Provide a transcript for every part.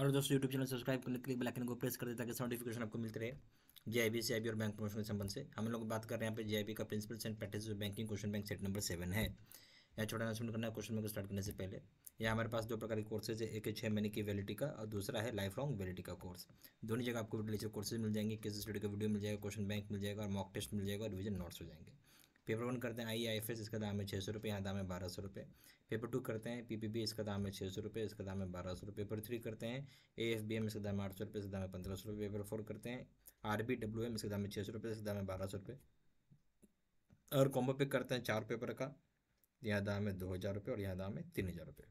और दोस्तों YouTube channel subscribe करने के लिए बैलाइन को प्रेस कर दे ताकि नोटिफिकेशन आपको मिलते रहे जे सी आई और बैंक प्रमोशन के संबंध से हम लोग बात कर रहे हैं यहाँ पे जे का principle and practice banking question bank set number seven है यहाँ छोटा अनाउंसमेंट करना है क्वेश्चन बैंक स्टार्ट करने से पहले यहाँ हमारे पास दो प्रकार के कोर्सेज है एक है छः महीने की वैलिटी का और दूसरा है लाइफ लॉन्ग वैलिटी का कोर्स दोनों जगह आपको लिटरेचर कोर्सेज मिल जाएंगे किस स्टडी का वीडियो मिल जाएगा क्वेश्चन बैंक मिल जाएगा और मॉक टेस्ट मिल जाएगा और रिविजन नोट्स हो जाएंगे पेपर वन करते हैं आई आई इसका दाम है छः सौ रुपये यहाँ दाम है बारह सौ रुपये पेपर टू करते हैं पीपीबी इसका दाम है छः सौ रुपये इसका दाम है बारह सौ रुपये पेपर थ्री करते हैं ए एफ बी एम इसका दाम है आठ सौ रुपये इसका दाम है पंद्रह सौ रुपये पेपर फोर करते हैं आर बी डब्ल्यू एम इसका दाम है छः सौ रुपये इसका दाम है बारह सौ रुपये और कॉम्बो पिक करते हैं चार पेपर का यहाँ दाम है दो हज़ार रुपये और यहाँ दाम है तीन हज़ार रुपये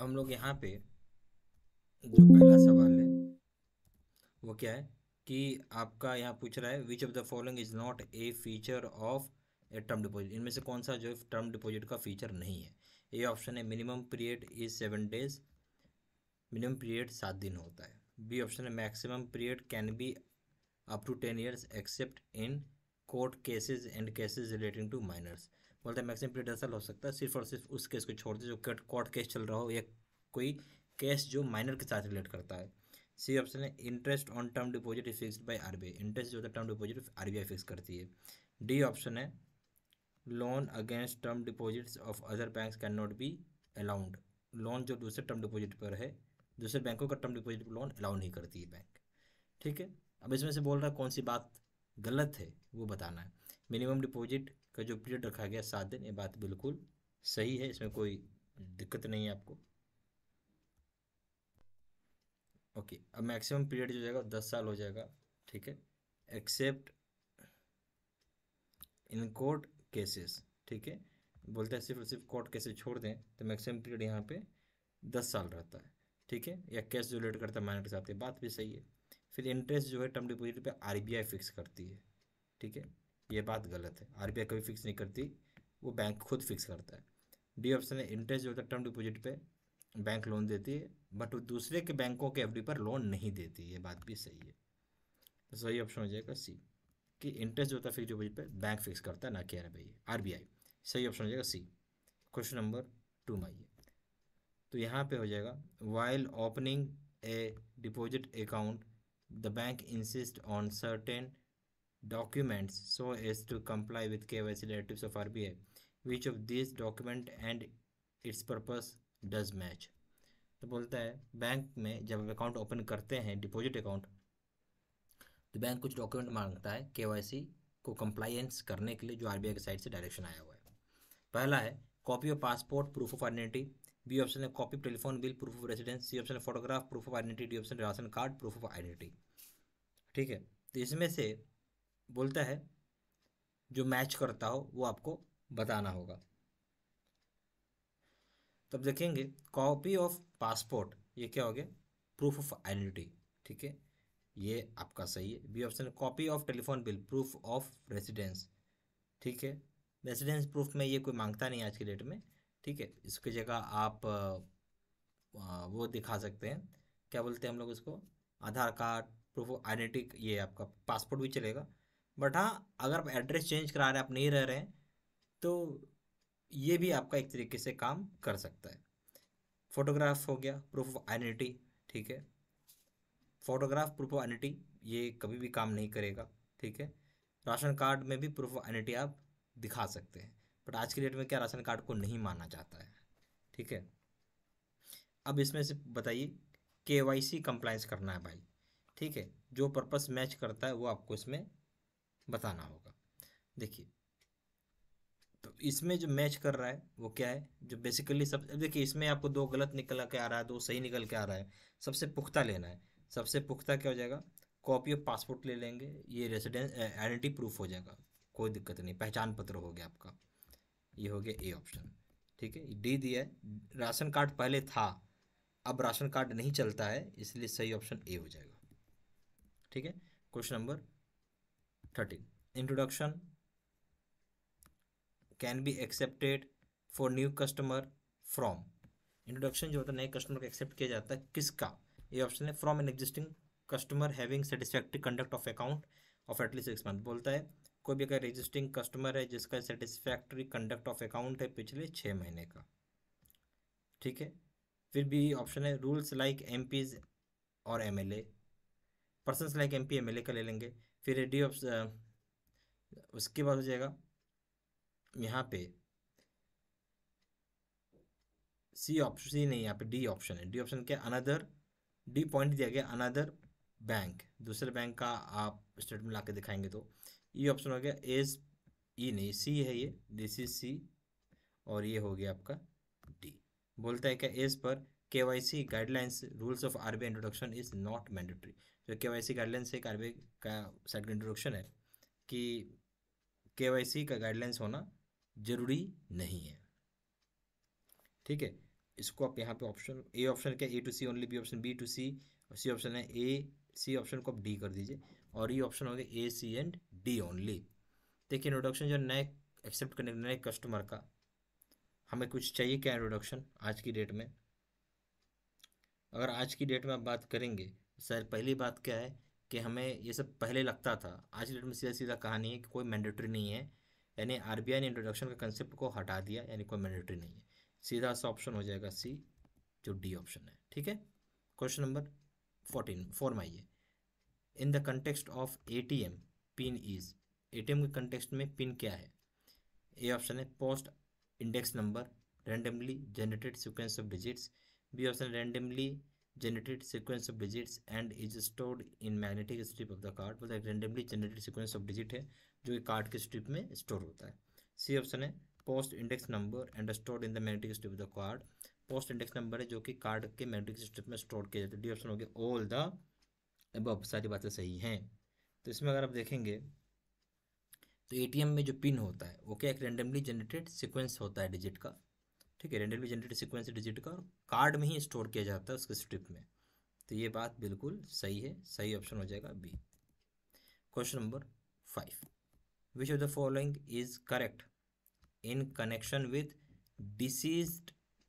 हम लोग यहाँ पे जो पहला सवाल है वो क्या है कि आपका यहाँ पूछ रहा है which of the following is not a feature of a term deposit इनमें से कौन सा जो है टर्म डिपॉजिट का फीचर नहीं है ए ऑप्शन है minimum period is seven days minimum period सात दिन होता है बी ऑप्शन है maximum period can be up to ten years except in court cases and cases relating to minors बोलते हैं मैक्सिमम प्रीडसल हो सकता है सिर्फ और सिर्फ उस केस को छोड़ दे जो कोर्ट केस चल रहा हो या कोई केस जो माइनर के साथ रिलेट करता है सी ऑप्शन है interest on term deposit is fix by R interest जो होता है टर्म डिपॉजिट आरबीआई फिक्स करती है डी ऑप्शन है loan against term deposits of other bank can not be allowed loan जो दूसरे टर्म डिपॉजिट पर है दूसरे बैंकों का टर्म डिपॉजिट पर लोन अलाउ नहीं करती है बैंक ठीक है अब इसमें से बोल रहा है कौन सी बात गलत है वो बताना है मिनिमम डिपॉजिट का जो पीरियड रखा गया सात दिन ये बात बिल्कुल सही है इसमें कोई दिक्कत नहीं है आपको ओके okay, अब मैक्सिमम पीरियड जो जाएगा दस साल हो जाएगा ठीक है एक्सेप्ट इन कोर्ट केसेस ठीक है बोलते हैं सिर्फ सिर्फ कोर्ट केसेस छोड़ दें तो मैक्सिमम पीरियड यहाँ पे दस साल रहता है ठीक है या कैश जो रिलेट करता है माइनर के साथ बात भी सही है फिर इंटरेस्ट जो है टर्म डिपोजिट पे आरबीआई फिक्स करती है ठीक है ये बात गलत है आर कभी फिक्स नहीं करती वो बैंक खुद फिक्स करता है डी ऑप्शन है इंटरेस्ट जो होता है टर्म डिपोजिट पे बैंक लोन देती है बट वो दूसरे के बैंकों के एफडी पर लोन नहीं देती ये बात भी सही है तो सही ऑप्शन हो जाएगा सी कि इंटरेस्ट जो होता है फिक्स डिपोजिट पर बैंक फिक्स करता है ना कि आर बी आई सही ऑप्शन हो जाएगा सी क्वेश्चन नंबर टू में आइए तो यहाँ पे हो जाएगा while opening a deposit account the bank insist on certain documents so as to comply with KYC directives of RBI. Which of these document and its purpose does match? तो बोलता है बैंक में जब अकाउंट ओपन करते हैं deposit account तो bank कुछ document मांगता है सी को कंप्लायंस करने के लिए जो आई के साइड से डायरेक्शन आया हुआ है पहला है copy of passport proof of identity B option है copy telephone bill proof of residence C option है photograph proof of identity D option ration card proof of identity ठीक है तो इसमें से बोलता है जो मैच करता हो वो आपको बताना होगा तब देखेंगे कॉपी ऑफ पासपोर्ट ये क्या हो गया प्रूफ ऑफ आइडेंटिटी ठीक है ये आपका सही है B option copy of telephone bill proof of residence ठीक है रेसिडेंस प्रूफ में ये कोई मांगता नहीं आज के डेट में ठीक है इसकी जगह आप वो दिखा सकते हैं क्या बोलते हैं हम लोग इसको Aadhaar card proof of identity ये आपका पासपोर्ट भी चलेगा बट हाँ अगर आप एड्रेस चेंज करा रहे हैं आप नहीं रह रहे हैं तो ये भी आपका एक तरीके से काम कर सकता है फोटोग्राफ हो गया प्रूफ ऑफ आइडेंटिटी ठीक है फोटोग्राफ प्रूफ ऑफ आइडेंटिटी ये कभी भी काम नहीं करेगा ठीक है राशन कार्ड में भी प्रूफ ऑफ आइडेंटिटी आप दिखा सकते हैं बट आज की डेट में क्या राशन कार्ड को नहीं माना जाता है ठीक है अब इसमें से बताइए के वाई सी कंप्लाइंस करना है भाई ठीक है जो पर्पस मैच करता है वो आपको इसमें बताना होगा देखिए तो इसमें जो मैच कर रहा है वो क्या है जो बेसिकली सब देखिए इसमें आपको दो गलत निकल के आ रहा है दो सही निकल के आ रहा है सबसे पुख्ता लेना है सबसे पुख्ता क्या हो जाएगा कॉपी ऑफ पासपोर्ट ले लेंगे ये रेसिडेंस आइडेंटिटी प्रूफ हो जाएगा कोई दिक्कत नहीं पहचान पत्र हो गया आपका ये हो गया ए ऑप्शन ठीक है डी दिया है राशन कार्ड पहले था अब राशन कार्ड नहीं चलता है इसलिए सही ऑप्शन ए हो जाएगा ठीक है question number thirteen introduction can be accepted for new customer from introduction जो होता है नए कस्टमर को एक्सेप्ट किया जाता है किसका ये ऑप्शन है from an existing customer having satisfactory conduct of account of at least six month बोलता है कोई भी अगर एग्जिस्टिंग कस्टमर है जिसका सेटिस्फैक्ट्री कंडक्ट ऑफ अकाउंट है पिछले छः महीने का ठीक है फिर भी ऑप्शन है रूल्स लाइक एम और M L A like M P M L A का ले लेंगे फिर ऑफ उसके बाद हो जाएगा यहाँ पे सी ऑप्शन सी नहीं यहाँ पे डी ऑप्शन है डी ऑप्शन क्या अनदर डी पॉइंट दिया गया अनदर बैंक दूसरे बैंक का आप स्टेटमेंट ला के दिखाएंगे तो ई e ऑप्शन हो गया एज ई e नहीं सी है ये दिस इज सी और ये हो गया आपका डी बोलता है क्या as per K Y C guidelines rules of R B introduction is not mandatory जो के वाई सी गाइडलाइंस एक आर का साइड का इंट्रोडक्शन है कि के वाई सी का गाइडलाइंस होना ज़रूरी नहीं है ठीक है इसको आप यहाँ पे ऑप्शन ए ऑप्शन क्या A to C only B option B to C और सी ऑप्शन है ए सी ऑप्शन को आप डी कर दीजिए और ये ऑप्शन हो गया A C and D only देखिए इंट्रोडक्शन जो नए एक्सेप्ट करने नए कस्टमर का हमें कुछ चाहिए क्या इंट्रोडक्शन आज की डेट में अगर आज की डेट में आप बात करेंगे सर पहली बात क्या है कि हमें ये सब पहले लगता था आज की डेट में सीधा सीधा कहानी है कि कोई मैंडेटरी नहीं है यानी आर ने इंट्रोडक्शन का कंसेप्ट को हटा दिया यानी कोई मैंडेटरी नहीं है सीधा सा ऑप्शन हो जाएगा सी जो डी ऑप्शन है ठीक है क्वेश्चन नंबर फोर्टीन फोर में आइए in the context of A T M pin is A T M के कंटेक्सट में पिन क्या है ए ऑप्शन है post index number randomly generated sequence of digits B option randomly generated sequence of digits and is stored in magnetic strip of the card मतलब एक randomly generated sequence of digit है जो कि card के strip में store होता है C option है post index number and stored in the magnetic strip of the card post index number है जो कि कार्ड के मैग्नेटिक स्ट्रिप में स्टोर किया जाता है डी ऑप्शन हो गया ऑल द अबव सारी बातें सही हैं तो इसमें अगर आप देखेंगे तो एटीएम में जो पिन होता है वो क्या एक रेंडमली जनरेटेड सिक्वेंस होता है डिजिट का ठीक है रेंडरली जनरेटेड सिक्वेंस डिजिट का और कार्ड में ही स्टोर किया जाता है उसके स्ट्रिप में तो ये बात बिल्कुल सही है सही ऑप्शन हो जाएगा B question number five which of the following is correct in connection with deceased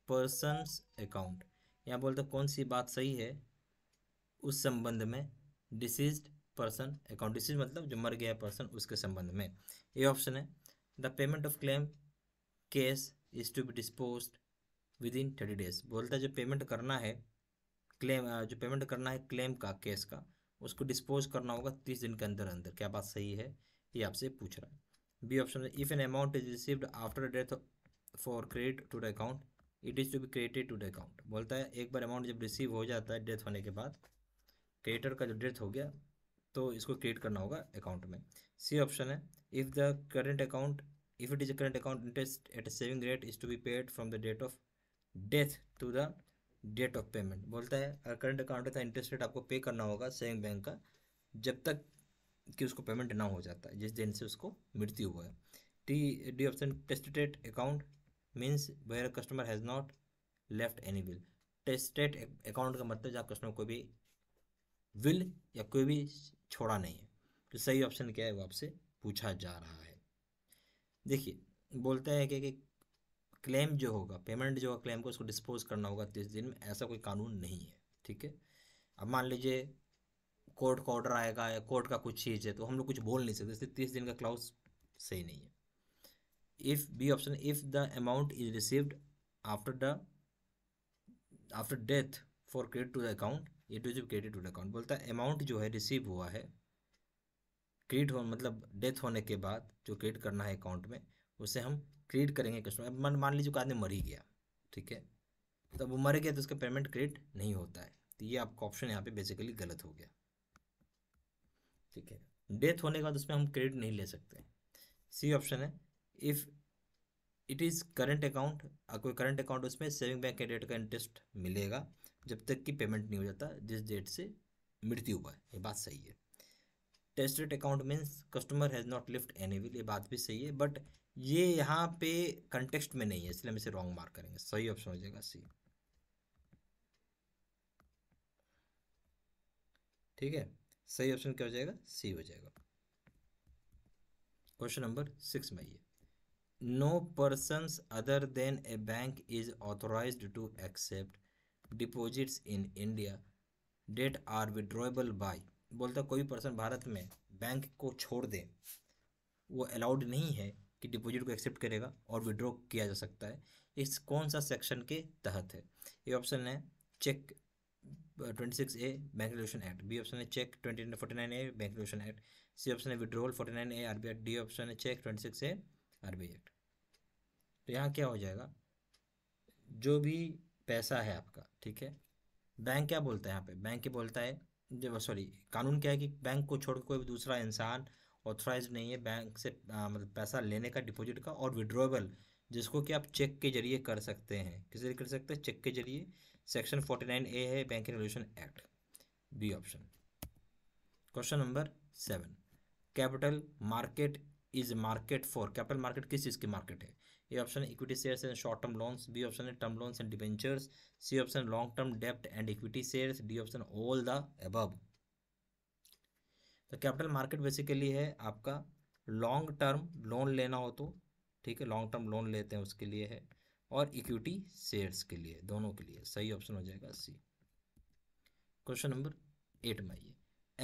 persons account यहाँ बोलते कौन सी बात सही है उस संबंध में डिसीज पर्सन अकाउंट डिसीज मतलब जो मर गया पर्सन उसके संबंध में ये ऑप्शन है the payment of claim case is to be dispose within thirty days बोलता है जो पेमेंट करना है क्लेम जो पेमेंट करना है क्लेम का केस का उसको डिस्पोज करना होगा तीस दिन के अंदर अंदर क्या बात सही है ये आपसे पूछ रहा है B option if an amount is received after death for credit to the account it is to be credited to the account बोलता है एक बार अमाउंट जब रिसीव हो जाता है डेथ होने के बाद क्रेडिटर का जो डेथ हो गया तो इसको क्रिएट करना होगा अकाउंट में सी ऑप्शन है if the current account if it is a current account interest at a saving rate is to be paid from the date of death to the date of payment बोलता है अगर current account तो interest rate आपको pay करना होगा saving bank का जब तक कि उसको पेमेंट ना हो जाता है जिस दिन से उसको मृत्यु हुआ है T D option tested account means where customer has not left any bill tested account का मतलब जहाँ कस्टमर को भी विल या कोई भी छोड़ा नहीं है तो सही ऑप्शन क्या है वो आपसे पूछा जा रहा है देखिए बोलते हैं कि, क्लेम जो होगा पेमेंट जो होगा क्लेम को उसको डिस्पोज करना होगा तीस दिन में ऐसा कोई कानून नहीं है ठीक है अब मान लीजिए कोर्ट का ऑर्डर आएगा या कोर्ट का कुछ चीज़ है तो हम लोग कुछ बोल नहीं सकते इसलिए तीस दिन का क्लाउस सही नहीं है if B option if the amount is received after the after death for credit to the account it is credit to the account बोलता है अमाउंट जो है रिसीव हुआ है क्रिएट हो मतलब डेथ होने के बाद जो क्रिएट करना है अकाउंट में उसे हम क्रिएट करेंगे कस्टमर मान मान लीजिए कोई आदमी मर ही गया ठीक है तो वो मर गया तो उसका पेमेंट क्रिएट नहीं होता है तो ये आपका ऑप्शन यहाँ पे बेसिकली गलत हो गया ठीक है डेथ होने के बाद उसमें हम क्रेडिट नहीं ले सकते सी ऑप्शन है if it is current account कोई करंट अकाउंट उसमें सेविंग बैंक के डेट का इंटरेस्ट मिलेगा जब तक कि पेमेंट नहीं हो जाता जिस डेट से मृत्यु हुआ है ये बात सही है tested account means customer has not lift any will ये बात भी सही है बट ये यहाँ पे कंटेक्स्ट में नहीं है इसलिए हम इसे रॉन्ग मार्क करेंगे सही ऑप्शन हो जाएगा सी ठीक है सही ऑप्शन क्या हो जाएगा सी हो जाएगा क्वेश्चन नंबर सिक्स में ये no person other than a bank is authorise to accept deposits in India that are withdrawable by बोलता कोई पर्सन भारत में बैंक को छोड़ दे वो अलाउड नहीं है कि डिपॉजिट को एक्सेप्ट करेगा और विड्रॉ किया जा सकता है इस कौन सा सेक्शन के तहत है ये ऑप्शन है check twenty six A bank regulation act B option है check twenty forty nine A bank regulation act C option है withdrawal forty nine A R B act D option है check twenty six A R B act तो यहाँ क्या हो जाएगा जो भी पैसा है आपका ठीक है बैंक क्या बोलता है यहाँ पे बैंक ये बोलता है सॉरी कानून क्या है कि बैंक को छोड़ कोई भी दूसरा इंसान ऑथराइज नहीं है बैंक से आ, मतलब पैसा लेने का डिपॉजिट का और विड्रोएबल जिसको कि आप चेक के जरिए कर सकते हैं किस जरिए कर सकते हैं चेक के जरिए सेक्शन फोर्टी नाइन ए है banking regulation act B option question number seven capital market is market for capital market किस चीज़ की मार्केट है A option equity shares and short term loans B option है term loans and debentures C option long term डेप्ट and equity shares D option all the above तो capital market basically है आपका long term loan लेना हो तो ठीक है लॉन्ग टर्म लोन लेते हैं उसके लिए है और इक्विटी शेयर्स के लिए दोनों के लिए सही ऑप्शन हो जाएगा सी क्वेश्चन नंबर एट में आइए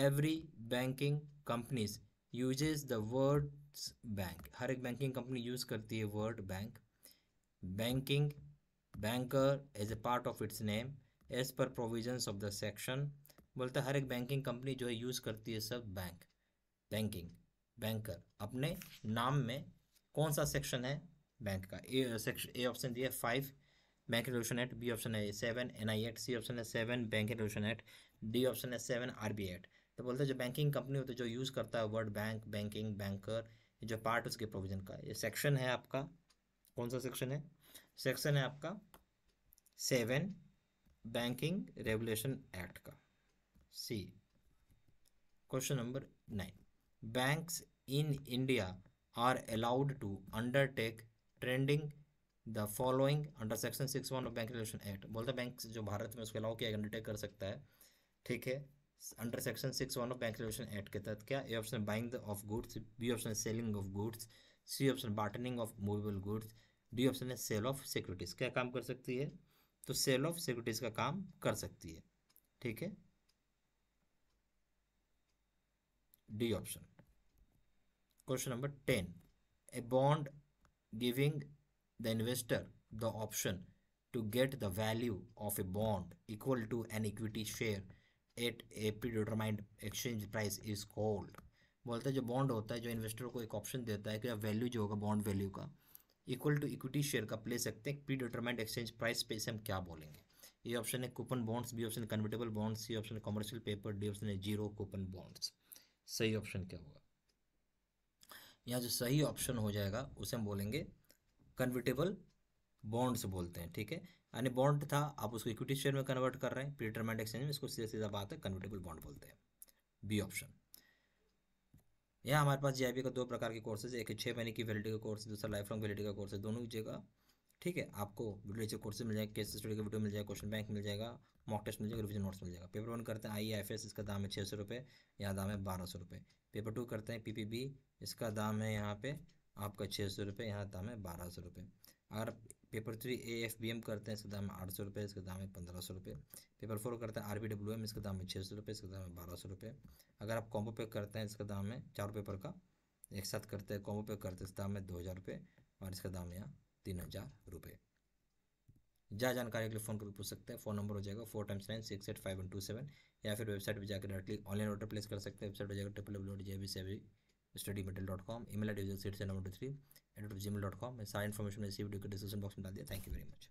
every banking companies uses the word bank हर एक बैंकिंग कंपनी यूज़ करती है word bank banking banker as a part of its name as per provision of the section बोलते हर एक बैंकिंग कंपनी जो है यूज़ करती है सब बैंक बैंकिंग बैंकर अपने नाम में कौन सा सेक्शन है बैंक का ए सेक्शन ए ऑप्शन दिया five bank regulation act B option है seven N I act C option है seven bank regulation act D option है सेवन आर बी एक्ट तो बोलते हैं जो बैंकिंग कंपनी होती है जो यूज़ करता है वर्ड बैंक बैंकिंग बैंकर जो पार्ट उसके प्रोविजन का है ये सेक्शन है आपका कौन सा सेक्शन है सेक्शन है आपका सेवन बैंकिंग रेगुलेशन एक्ट का C question number nine banks in India are allowed to undertake trending the following under section six one of bank regulation act बोलते हैं बैंक जो भारत में उसको अलाउ किया अंडरटेक कर सकता है ठीक है under section six one of bank regulation act के तहत क्या A option buying of goods B option है selling of goods C option bartering of movable goods D option है सेल ऑफ सिक्योरिटीज़ क्या काम कर सकती है तो सेल ऑफ सिक्योरिटीज़ का काम कर सकती है ठीक है D option question number ten a bond giving the investor the option to get the value of a bond equal to an equity share at a predetermined exchange price is called बोलता है जो bond होता है जो investor को एक option देता है कि वैल्यू जो होगा बॉन्ड वैल्यू का इक्वल टू इक्विटी शेयर का ले सकते हैं प्री डिटरमाइंड एक्सचेंज प्राइस पे इसे हम क्या बोलेंगे ये ऑप्शन है coupon bonds B option convertible bonds C option commercial paper D option है जीरो कूपन बॉन्ड्स सही ऑप्शन क्या होगा यहाँ जो सही ऑप्शन हो जाएगा उसे हम बोलेंगे कन्वर्टेबल बॉन्ड्स बोलते हैं ठीक है यानी बॉन्ड था आप उसको इक्विटी शेयर में कन्वर्ट कर रहे हैं प्रीटरमेंट एक्सचेंज में इसको सीधा सीधा बात है कन्वर्टेबल बॉन्ड बोलते हैं बी ऑप्शन यहाँ हमारे पास जी का दो प्रकार के कोर्सेज एक छः महीने की वैलिडी का कोर्स दूसरा लाइफ लॉन्ग वैलिडी का कोर्स है दोनों जगह ठीक है आपको वीडियो लेक्चर कोर्सेज मिल जाएगा केस स्टडी का वीडियो मिल जाएगा क्वेश्चन बैंक मिल जाएगा मॉक टेस्ट मिल जाएगा रिविजन नोट्स मिल जाएगा पेपर वन करते हैं आई एफ एस इसका दाम है छः सौ रुपये यहाँ दाम है बारह सौ रुपये पेपर टू करते हैं पी पी बी इसका दाम है यहाँ पे आपका छः सौ रुपये यहाँ दाम है बारह सौ रुपये अगर paper three A F B M करते हैं इसका दाम है आठ सौ रुपये इसका दाम है पंद्रह सौ रुपये पेपर फोर करते हैं आर बी डब्ल्यू एम इसका दाम है छः सौ रुपये इसका दाम है बारह सौ रुपये अगर आप कॉम्बो पैक करते हैं इसका दाम है चार पेपर का एक साथ करते हैं कॉम्बो पैक करते हैं इसका दाम है दो हज़ार रुपये और इसका दाम यहाँ तीन हज़ार रुपये ज्यादा जानकारी के लिए फ़ोन करके पूछ सकते हैं फोन नंबर हो जाएगा four times nine six eight five one two seven या फिर वेबसाइट पर जाकर डायरेक्टली ऑनलाइन ऑर्डर प्लेस कर सकते हैं वेबसाइट हो जाएगा W W dot J B से study metal dot com email I D सेट से number two three eight Gmail dot com सारी इन्फॉर्मेशन रिसीव डिस्क्रिप्शन बॉक्स में डाल दिया थैंक यू वेरी मच